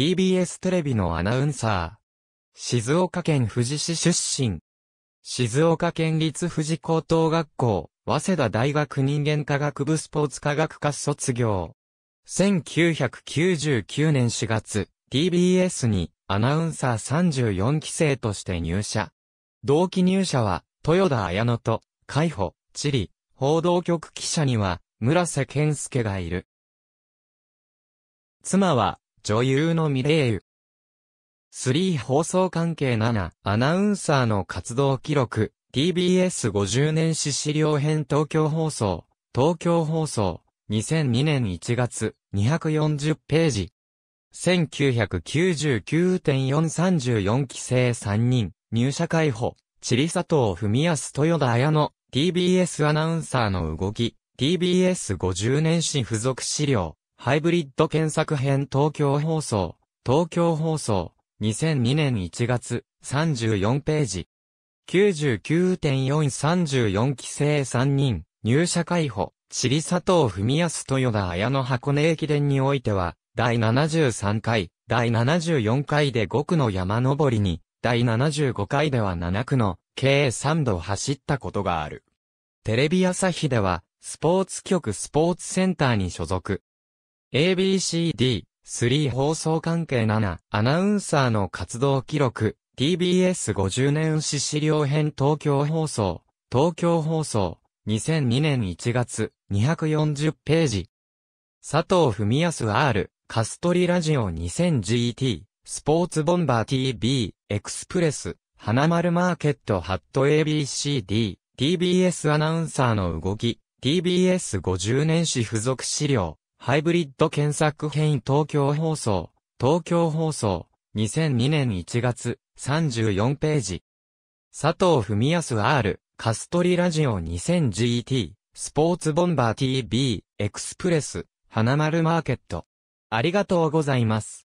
TBS テレビのアナウンサー。静岡県富士市出身。静岡県立富士高等学校、早稲田大学人間科学部スポーツ科学科卒業。1999年4月、TBS にアナウンサー34期生として入社。同期入社は、豊田綾乃と、海保、地理、報道局記者には、村瀬健介がいる。妻は、女優のミレイユ。3放送関係7、アナウンサーの活動記録、TBS50 年史資料編東京放送、東京放送、2002年1月、240ページ。1999.434期生3人、入社解放、チリ佐藤文康豊田綾乃、TBS アナウンサーの動き、TBS50 年史付属資料。ハイブリッド検索編東京放送、東京放送、2002年1月、34ページ。99.434期生3人、入社解放、チリ佐藤文康豊田綾野箱根駅伝においては、第73回、第74回で5区の山登りに、第75回では7区の、計3度走ったことがある。テレビ朝日では、スポーツ局スポーツセンターに所属、ABCD、3放送関係7、アナウンサーの活動記録、TBS50 年史資料編東京放送、東京放送、2002年1月、240ページ。佐藤文康 R、カストリラジオ 2000GT、スポーツボンバー TV、エクスプレス、花丸マーケットハット ABCD、TBS アナウンサーの動き、TBS50 年史付属資料、ハイブリッド検索編東京放送、東京放送、2002年1月、34ページ。佐藤文康 R、カストリラジオ 2000GT、スポーツボンバー TV、エクスプレス、花丸マーケット。ありがとうございます。